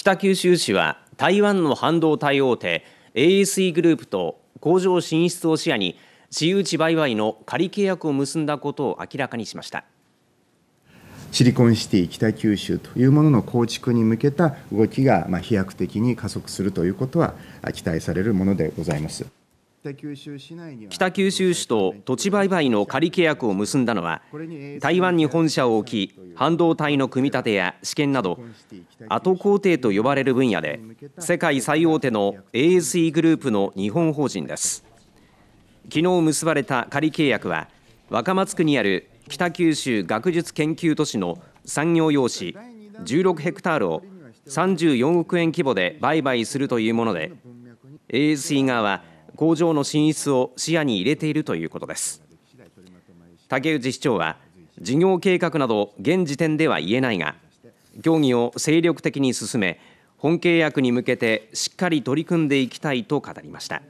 北九州市は台湾の半導体大手 ASE グループと工場進出を視野に私有地売買の仮契約を結んだことを明らかにしましたシリコンシティ北九州というものの構築に向けた動きが、ま飛躍的に加速するということは期待されるものでございます北九州市内に北九州市と土地売買の仮契約を結んだのは台湾に本社を置き半導体の組み立てや試験など後工程と呼ばれる分野で世界最大手の ASE グループの日本法人です昨日結ばれた仮契約は若松区にある北九州学術研究都市の産業用紙16ヘクタールを34億円規模で売買するというもので ASE 側は工場の進出を視野に入れているということです竹内市長は事業計画など現時点では言えないが協議を精力的に進め本契約に向けてしっかり取り組んでいきたいと語りました。